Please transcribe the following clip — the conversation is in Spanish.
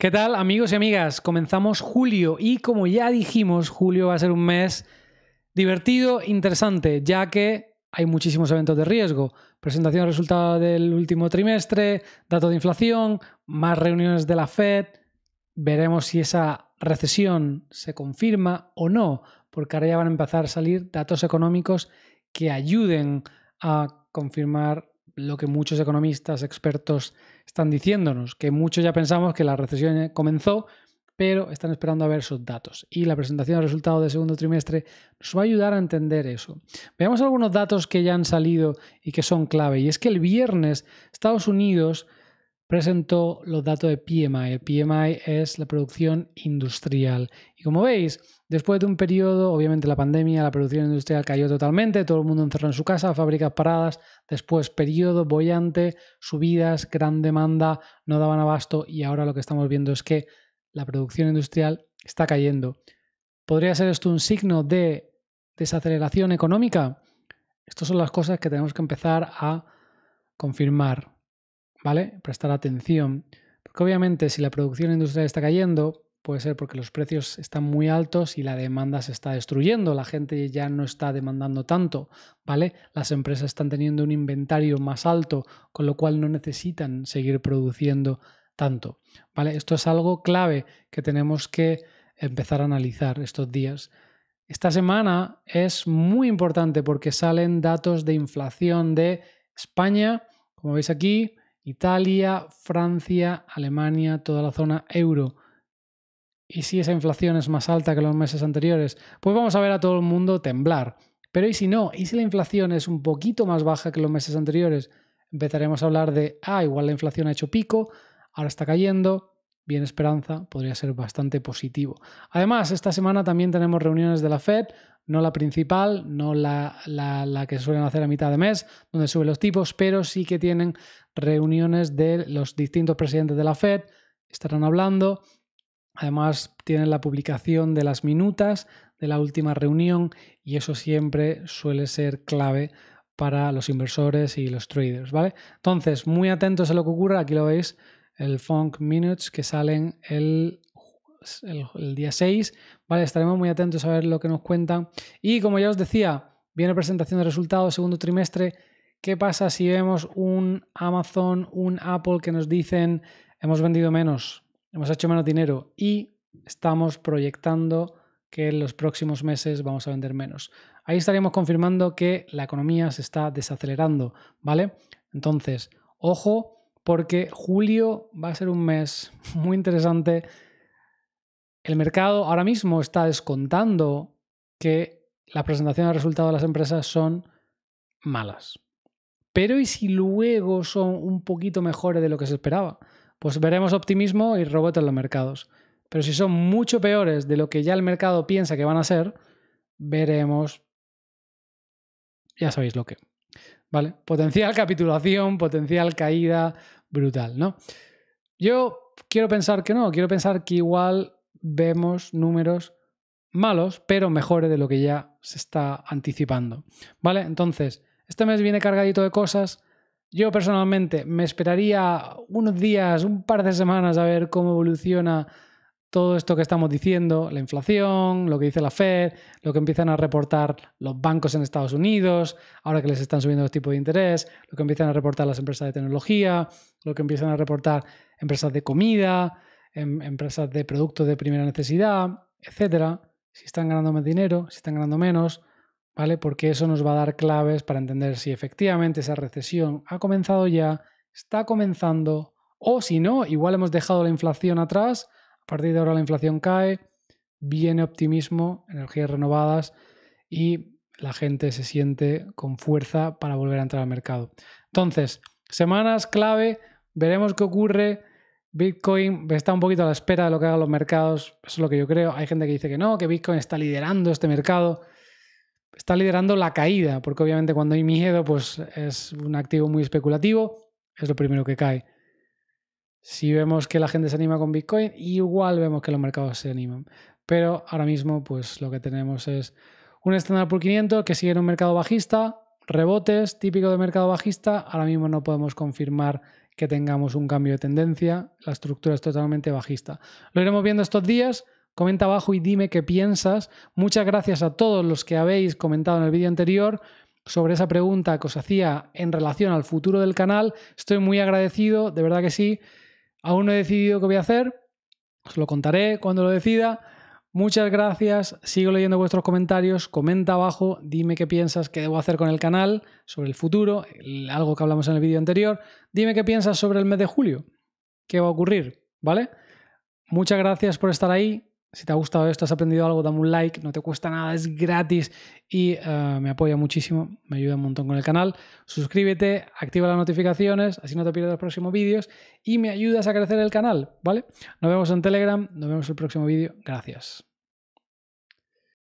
¿Qué tal amigos y amigas? Comenzamos julio y como ya dijimos, julio va a ser un mes divertido, interesante, ya que hay muchísimos eventos de riesgo. Presentación de resultados del último trimestre, datos de inflación, más reuniones de la Fed. Veremos si esa recesión se confirma o no, porque ahora ya van a empezar a salir datos económicos que ayuden a confirmar lo que muchos economistas, expertos están diciéndonos, que muchos ya pensamos que la recesión comenzó, pero están esperando a ver sus datos. Y la presentación de resultados del segundo trimestre nos va a ayudar a entender eso. Veamos algunos datos que ya han salido y que son clave. Y es que el viernes Estados Unidos presentó los datos de PMI. El PMI es la producción industrial. Y como veis, después de un periodo, obviamente la pandemia, la producción industrial cayó totalmente, todo el mundo encerró en su casa, fábricas paradas, después periodo bollante, subidas, gran demanda, no daban abasto y ahora lo que estamos viendo es que la producción industrial está cayendo. ¿Podría ser esto un signo de desaceleración económica? Estas son las cosas que tenemos que empezar a confirmar. ¿vale? Prestar atención, porque obviamente si la producción industrial está cayendo, puede ser porque los precios están muy altos y la demanda se está destruyendo, la gente ya no está demandando tanto, ¿vale? Las empresas están teniendo un inventario más alto, con lo cual no necesitan seguir produciendo tanto, ¿vale? Esto es algo clave que tenemos que empezar a analizar estos días. Esta semana es muy importante porque salen datos de inflación de España, como veis aquí, Italia, Francia, Alemania, toda la zona euro. ¿Y si esa inflación es más alta que los meses anteriores? Pues vamos a ver a todo el mundo temblar. Pero ¿y si no? ¿Y si la inflación es un poquito más baja que los meses anteriores? Empezaremos a hablar de, ah, igual la inflación ha hecho pico, ahora está cayendo, bien esperanza, podría ser bastante positivo. Además, esta semana también tenemos reuniones de la Fed, no la principal, no la, la, que suelen hacer a mitad de mes, donde suben los tipos, pero sí que tienen reuniones de los distintos presidentes de la Fed, estarán hablando. Además, tienen la publicación de las minutas de la última reunión y eso siempre suele ser clave para los inversores y los traders, ¿vale? Entonces, muy atentos a lo que ocurra, aquí lo veis el Funk Minutes que salen el, el, día 6. Vale, estaremos muy atentos a ver lo que nos cuentan. Y como ya os decía, viene presentación de resultados, segundo trimestre. ¿Qué pasa si vemos un Amazon, un Apple que nos dicen hemos vendido menos, hemos hecho menos dinero y estamos proyectando que en los próximos meses vamos a vender menos? Ahí estaríamos confirmando que la economía se está desacelerando, ¿vale? Entonces, ojo porque julio va a ser un mes muy interesante. El mercado ahora mismo está descontando que las presentaciones de resultados de las empresas son malas. Pero ¿y si luego son un poquito mejores de lo que se esperaba? Pues veremos optimismo y robot en los mercados. Pero si son mucho peores de lo que ya el mercado piensa que van a ser, veremos, ya sabéis lo que. ¿vale? Potencial capitulación, potencial caída, brutal, ¿no? Yo quiero pensar que no, quiero pensar que igual vemos números malos, pero mejores de lo que ya se está anticipando, ¿vale? Entonces, este mes viene cargadito de cosas. Yo personalmente me esperaría unos días, un par de semanas a ver cómo evoluciona todo esto que estamos diciendo, la inflación, lo que dice la Fed, lo que empiezan a reportar los bancos en Estados Unidos, ahora que les están subiendo los tipos de interés, lo que empiezan a reportar las empresas de tecnología, lo que empiezan a reportar empresas de comida, em, empresas de productos de primera necesidad, etcétera, si están ganando más dinero, si están ganando menos, ¿vale? Porque eso nos va a dar claves para entender si efectivamente esa recesión ha comenzado ya, está comenzando o si no, igual hemos dejado la inflación atrás partir de ahora la inflación cae, viene optimismo, energías renovadas y la gente se siente con fuerza para volver a entrar al mercado. Entonces, semanas clave, veremos qué ocurre. Bitcoin está un poquito a la espera de lo que hagan los mercados, eso es lo que yo creo. Hay gente que dice que no, que Bitcoin está liderando este mercado. Está liderando la caída, porque obviamente cuando hay miedo, pues es un activo muy especulativo, es lo primero que cae. Si vemos que la gente se anima con Bitcoin, igual vemos que los mercados se animan. Pero ahora mismo, pues lo que tenemos es un estándar por 500 que sigue en un mercado bajista, rebotes, típico de mercado bajista. Ahora mismo no podemos confirmar que tengamos un cambio de tendencia. La estructura es totalmente bajista. Lo iremos viendo estos días. Comenta abajo y dime qué piensas. Muchas gracias a todos los que habéis comentado en el vídeo anterior sobre esa pregunta que os hacía en relación al futuro del canal. Estoy muy agradecido, de verdad que sí. Aún no he decidido qué voy a hacer, os lo contaré cuando lo decida. Muchas gracias, sigo leyendo vuestros comentarios, comenta abajo, dime qué piensas Qué debo hacer con el canal, sobre el futuro, algo que hablamos en el vídeo anterior, dime qué piensas sobre el mes de julio, qué va a ocurrir, ¿vale? Muchas gracias por estar ahí, si te ha gustado esto, has aprendido algo, dame un like, no te cuesta nada, es gratis y eh, me apoya muchísimo, me ayuda un montón con el canal. Suscríbete, activa las notificaciones, así no te pierdes los próximos vídeos y me ayudas a crecer el canal, ¿vale? Nos vemos en Telegram, nos vemos el próximo vídeo, gracias.